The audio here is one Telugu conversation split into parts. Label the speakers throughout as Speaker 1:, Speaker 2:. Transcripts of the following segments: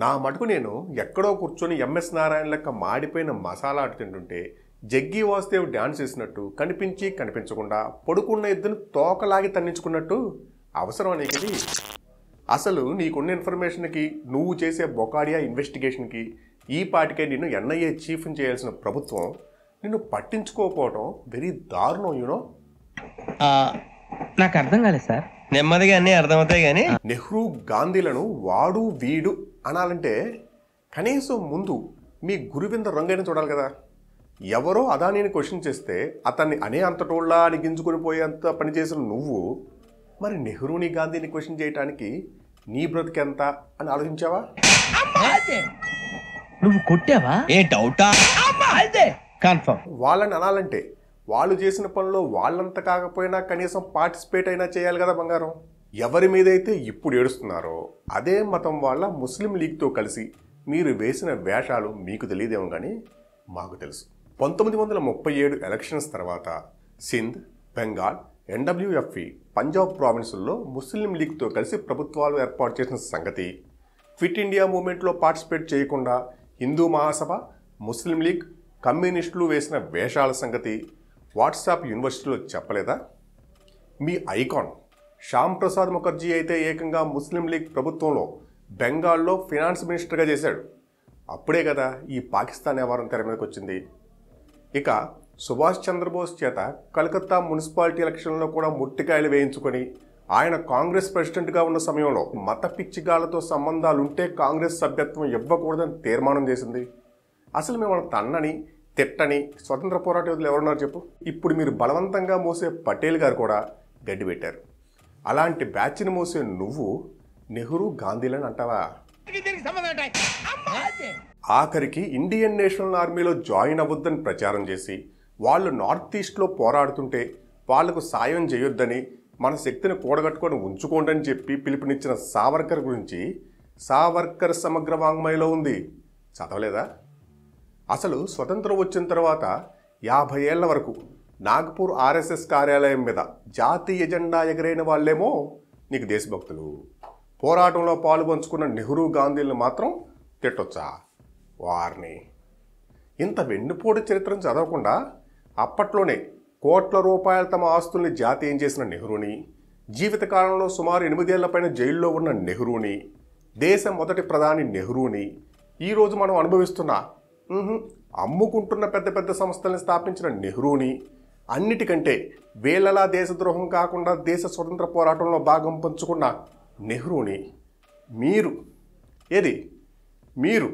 Speaker 1: నా మటుకు నేను ఎక్కడో కూర్చొని ఎంఎస్ నారాయణ లెక్క మాడిపోయిన మసాలా ఆట తింటుంటే జగ్గి వాసుదేవ్ డాన్స్ చేసినట్టు కనిపించి కనిపించకుండా పడుకున్న ఇద్దరు తోకలాగి తన్నించుకున్నట్టు అవసరం అనేది అసలు నీకున్న ఇన్ఫర్మేషన్కి నువ్వు చేసే బొకాడియా ఇన్వెస్టిగేషన్కి ఈ పాటికే నిన్ను ఎన్ఐఏ చీఫ్ని చేయాల్సిన ప్రభుత్వం నిన్ను పట్టించుకోకపోవడం వెరీ దారుణం యూనో నాకు అర్థం కాలేదు సార్ నెమ్మదిగా అన్నీ అర్థమవుతాయి కానీ నెహ్రూ గాంధీలను వాడు వీడు అనాలంటే కనీసం ముందు మీ గురువింద రంగైన చూడాలి కదా ఎవరో అదానీని క్వశ్చన్ చేస్తే అతన్ని అనే అంతటోళ్ళ అని గింజుకొని పోయేంత పని చేసిన నువ్వు మరి నెహ్రూని గాంధీని క్వశ్చన్ చేయడానికి నీ బ్రతికెంత అని ఆలోచించావా నువ్వు కొట్టావా ఏ డౌటా కన్ఫర్మ్ వాళ్ళని అనాలంటే వాళ్ళు చేసిన పనిలో వాళ్ళంత కాకపోయినా కనీసం పార్టిసిపేట్ అయినా చేయాలి కదా బంగారం ఎవరి మీదైతే ఇప్పుడు ఏడుస్తున్నారో అదే మతం వాళ్ళ ముస్లిం లీగ్తో కలిసి మీరు వేసిన వేషాలు మీకు తెలియదేమో కానీ మాకు తెలుసు పంతొమ్మిది వందల ముప్పై ఏడు ఎలక్షన్స్ తర్వాత సింధ్ బెంగాల్ ఎన్డబ్ల్యూఎఫ్ఈ పంజాబ్ ప్రావిన్సుల్లో ముస్లిం లీగ్తో కలిసి ప్రభుత్వాలు ఏర్పాటు చేసిన సంగతి ఫిట్ ఇండియా మూమెంట్లో పార్టిసిపేట్ చేయకుండా హిందూ మహాసభ ముస్లిం లీగ్ కమ్యూనిస్టులు వేసిన వేషాల సంగతి వాట్సాప్ యూనివర్సిటీలో చెప్పలేదా మీ ఐకాన్ శ్యామ్ ప్రసాద్ ముఖర్జీ అయితే ఏకంగా ముస్లిం లీగ్ ప్రభుత్వంలో బెంగాల్లో ఫినాన్స్ మినిస్టర్గా చేశాడు అప్పుడే కదా ఈ పాకిస్తాన్ వ్యవహారం తెర మీదకి వచ్చింది ఇక సుభాష్ చంద్రబోస్ చేత కలకత్తా మున్సిపాలిటీ ఎలక్షన్లో కూడా ముట్టికాయలు వేయించుకొని ఆయన కాంగ్రెస్ ప్రెసిడెంట్గా ఉన్న సమయంలో మత పిచ్చిగాళ్లతో సంబంధాలుంటే కాంగ్రెస్ సభ్యత్వం ఇవ్వకూడదని తీర్మానం చేసింది అసలు మిమ్మల్ని తన్నని తిట్టని స్వతంత్ర పోరాట యోధులు ఎవరున్నారు చెప్పు ఇప్పుడు మీరు బలవంతంగా మోసే పటేల్ గారు కూడా గడ్డి పెట్టారు అలాంటి బ్యాచ్ని మోసే నువ్వు నెహ్రూ గాంధీలని అంటావా ఆఖరికి ఇండియన్ నేషనల్ ఆర్మీలో జాయిన్ అవ్వద్దని ప్రచారం చేసి వాళ్ళు నార్త్ ఈస్ట్లో పోరాడుతుంటే వాళ్లకు సాయం చేయొద్దని మన శక్తిని కూడగట్టుకొని ఉంచుకోండి అని చెప్పి పిలుపునిచ్చిన సావర్కర్ గురించి సావర్కర్ సమగ్ర వాంగ్మయలో ఉంది చదవలేదా అసలు స్వతంత్రం వచ్చిన తర్వాత యాభై ఏళ్ల వరకు నాగ్పూర్ ఆర్ఎస్ఎస్ కార్యాలయం మీద జాతీయ ఎజెండా ఎగరైన వాళ్ళేమో నీకు దేశభక్తులు పోరాటంలో పాల్పంచుకున్న నెహ్రూ గాంధీలను మాత్రం తిట్టొచ్చా వారిని ఇంత వెన్నుపోటు చరిత్రను చదవకుండా అప్పట్లోనే కోట్ల రూపాయల తమ ఆస్తుల్ని జాతీయం చేసిన నెహ్రూని జీవితకాలంలో సుమారు ఎనిమిదేళ్ల పైన జైల్లో ఉన్న నెహ్రూని దేశం మొదటి ప్రధాని నెహ్రూని ఈరోజు మనం అనుభవిస్తున్న అమ్ముకుంటున్న పెద్ద పెద్ద సంస్థల్ని స్థాపించిన నెహ్రూని అన్నిటికంటే వేలలా దేశద్రోహం కాకుండా దేశ స్వతంత్ర పోరాటంలో భాగం పంచుకున్న నెహ్రూని మీరు ఏది మీరు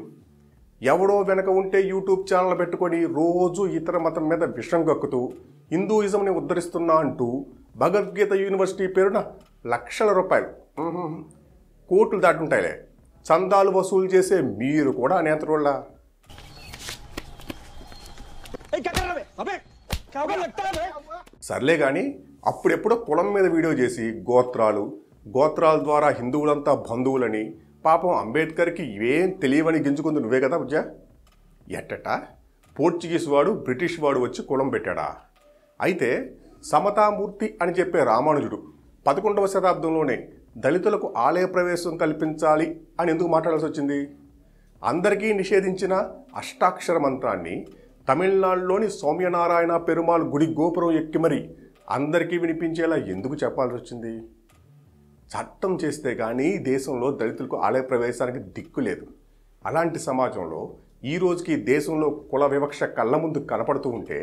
Speaker 1: ఎవడో వెనక ఉంటే యూట్యూబ్ ఛానల్ పెట్టుకొని రోజు ఇతర మతం మీద విషం కక్కుతూ హిందూయిజంని ఉద్ధరిస్తున్నా అంటూ భగవద్గీత యూనివర్సిటీ పేరున లక్షల రూపాయలు కోట్లు దాటుంటాయిలే చందాలు వసూలు చేసే మీరు కూడా నేత్రోళ్ళ సర్లే కానీ అప్పుడెప్పుడో కులం మీద వీడియో చేసి గోత్రాలు గోత్రాల ద్వారా హిందువులంతా బంధువులని పాపం అంబేద్కర్కి ఏం తెలియవని గింజుకుంది నువ్వే కదా బుజ్జా ఎట్టట పోర్చుగీస్ వాడు బ్రిటిష్ వాడు వచ్చి కులం పెట్టాడా అయితే సమతామూర్తి అని చెప్పే రామానుజుడు పదకొండవ శతాబ్దంలోనే దళితులకు ఆలయ ప్రవేశం కల్పించాలి అని ఎందుకు మాట్లాడాల్సి వచ్చింది అందరికీ నిషేధించిన అష్టాక్షర మంత్రాన్ని తమిళనాడులోని సౌమ్యనారాయణ పెరుమాల్ గుడి గోపురం ఎక్కి మరి అందరికీ వినిపించేలా ఎందుకు చెప్పాల్సి వచ్చింది చట్టం చేస్తే కానీ దేశంలో దళితులకు ఆలయ ప్రవేశానికి దిక్కు లేదు అలాంటి సమాజంలో ఈ రోజుకి దేశంలో కుల వివక్ష కళ్ళ ముందు కనపడుతూ ఉంటే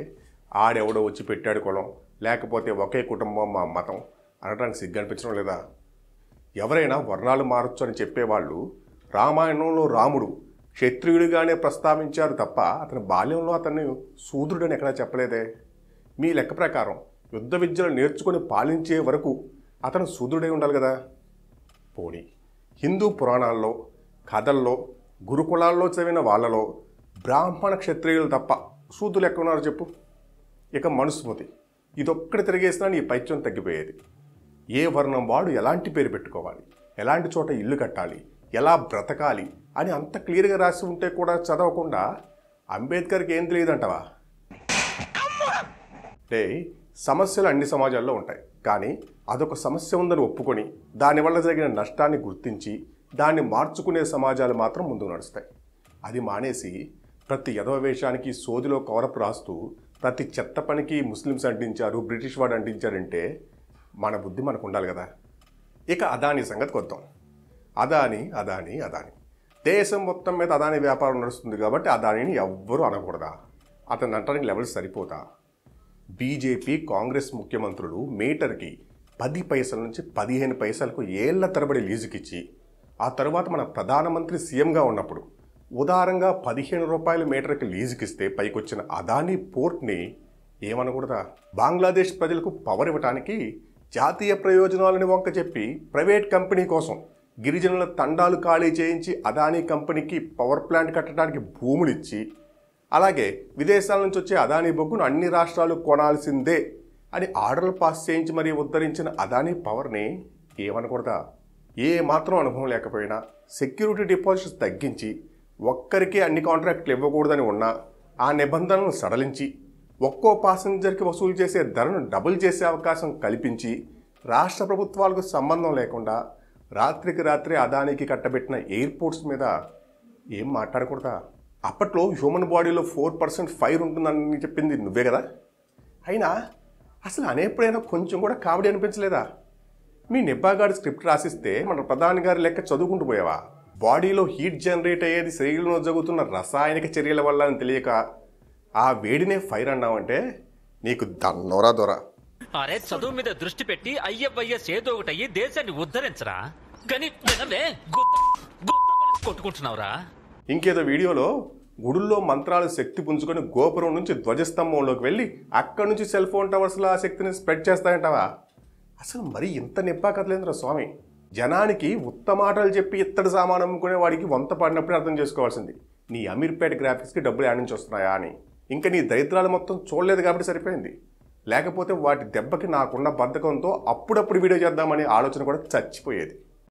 Speaker 1: ఆడెవడో వచ్చి పెట్టాడు కులం లేకపోతే ఒకే కుటుంబం మా మతం అనడానికి సిగ్గనిపించడం లేదా ఎవరైనా వర్ణాలు మారచ్చు అని చెప్పేవాళ్ళు రామాయణంలో రాముడు క్షత్రియుడిగానే ప్రస్తావించారు తప్ప అతని బాల్యంలో అతన్ని శూద్రుడని ఎక్కడా చెప్పలేదే మీ లెక్క ప్రకారం యుద్ధ విద్యను నేర్చుకొని పాలించే వరకు అతను శూద్రుడై ఉండాలి కదా పోనీ హిందూ పురాణాల్లో కథల్లో గురుకులాల్లో చదివిన వాళ్ళలో బ్రాహ్మణ క్షత్రియులు తప్ప సూదులు ఎక్కడ ఉన్నారో చెప్పు ఇక మనుస్మృతి ఇదొక్కడ తిరిగేసినా నీ పైత్యం తగ్గిపోయేది ఏ వర్ణం వాడు ఎలాంటి పేరు పెట్టుకోవాలి ఎలాంటి చోట ఇల్లు కట్టాలి ఎలా బ్రతకాలి అని అంత క్లియర్గా రాసి ఉంటే కూడా చదవకుండా అంబేద్కర్కి ఏం తెలియదంటవా అంటే సమస్యలు అన్ని సమాజాల్లో ఉంటాయి కానీ అదొక సమస్య ఉందని ఒప్పుకొని దానివల్ల జరిగిన నష్టాన్ని గుర్తించి దాన్ని మార్చుకునే సమాజాలు మాత్రం ముందుకు నడుస్తాయి అది మానేసి ప్రతి యదవ వేషానికి సోదిలో కవరపు రాస్తూ ప్రతి చెత్త పనికి ముస్లిమ్స్ అంటించారు బ్రిటిష్ వాడు అంటించారంటే మన బుద్ధి మనకు ఉండాలి కదా ఇక అదాని సంగతికి వద్దాం అదాని అదాని అదాని దేశం మొత్తం మీద అదాని వ్యాపారం నడుస్తుంది కాబట్టి అదానిని ఎవ్వరూ అనకూడదా అతను అంటానికి లెవెల్ సరిపోతా బీజేపీ కాంగ్రెస్ ముఖ్యమంత్రులు మీటర్కి పది పైసల నుంచి పదిహేను పైసలకు ఏళ్ల తరబడి లీజుకిచ్చి ఆ తర్వాత మన ప్రధానమంత్రి సీఎంగా ఉన్నప్పుడు ఉదారంగా పదిహేను రూపాయల మీటర్కి లీజుకిస్తే పైకొచ్చిన అదానీ పోర్ట్ని ఏమనకూడదా బంగ్లాదేశ్ ప్రజలకు పవర్ ఇవ్వటానికి జాతీయ ప్రయోజనాలని వంక చెప్పి ప్రైవేట్ కంపెనీ కోసం గిరిజనుల తండాలు ఖాళీ చేయించి అదానీ కంపెనీకి పవర్ ప్లాంట్ కట్టడానికి భూములు ఇచ్చి అలాగే విదేశాల నుంచి వచ్చే అదానీ బొగ్గును అన్ని రాష్ట్రాలు కొనాల్సిందే అని ఆర్డర్లు పాస్ చేయించి మరీ ఉద్ధరించిన అదానీ పవర్ని ఏమనకూడదా ఏ మాత్రం అనుభవం లేకపోయినా సెక్యూరిటీ డిపాజిట్స్ తగ్గించి ఒక్కరికి అన్ని కాంట్రాక్ట్లు ఇవ్వకూడదని ఉన్నా ఆ నిబంధనలను సడలించి ఒక్కో పాసెంజర్కి వసూలు చేసే ధరను డబుల్ చేసే అవకాశం కల్పించి రాష్ట్ర ప్రభుత్వాలకు సంబంధం లేకుండా రాత్రికి రాత్రి అదానికి కట్టబెట్టిన ఎయిర్పోర్ట్స్ మీద ఏం మాట్లాడకూడదా అప్పట్లో హ్యూమన్ బాడీలో ఫోర్ పర్సెంట్ ఫైర్ ఉంటుందని చెప్పింది నువ్వే కదా అయినా అసలు అనేప్పుడైనా కొంచెం కూడా కామెడీ అనిపించలేదా మీ నిబ్బాగాడు స్క్రిప్ట్ రాసిస్తే మన ప్రధాని గారి లెక్క చదువుకుంటూ పోయావా బాడీలో హీట్ జనరేట్ అయ్యేది శరీరంలో జరుగుతున్న రసాయనిక చర్యల వల్ల అని తెలియక ఆ వేడినే ఫైర్ అన్నావంటే నీకు దన్నోరా దొర అరే చదువు మీద దృష్టి పెట్టి అయ్యవయ్య సేదోగుటయ్యి దేశాన్ని ఉద్ధరించరా కొట్టుకుంటున్నావురా ఇంకేదో వీడియోలో గుడుల్లో మంత్రాలు శక్తి పుంజుకొని గోపురం నుంచి ధ్వజస్తంభంలోకి వెళ్ళి అక్కడి నుంచి సెల్ ఫోన్ టవర్స్లో ఆ శక్తిని స్ప్రెడ్ చేస్తాయంటావా అసలు మరీ ఇంత నిప్పా స్వామి జనానికి ఉత్తమాటలు చెప్పి ఇత్తడి సామాన్ అమ్ముకునే వాడికి వంత పడినప్పుడే అర్థం చేసుకోవాల్సింది నీ అమీర్పేట గ్రాఫిక్స్కి డబ్బులు యాడ్ నుంచి వస్తున్నాయా అని ఇంకా నీ దరిద్రాలు మొత్తం చూడలేదు కాబట్టి సరిపోయింది లేకపోతే వాటి దెబ్బకి నాకున్న బద్ధకంతో అప్పుడప్పుడు వీడియో చేద్దామనే ఆలోచన కూడా చచ్చిపోయేది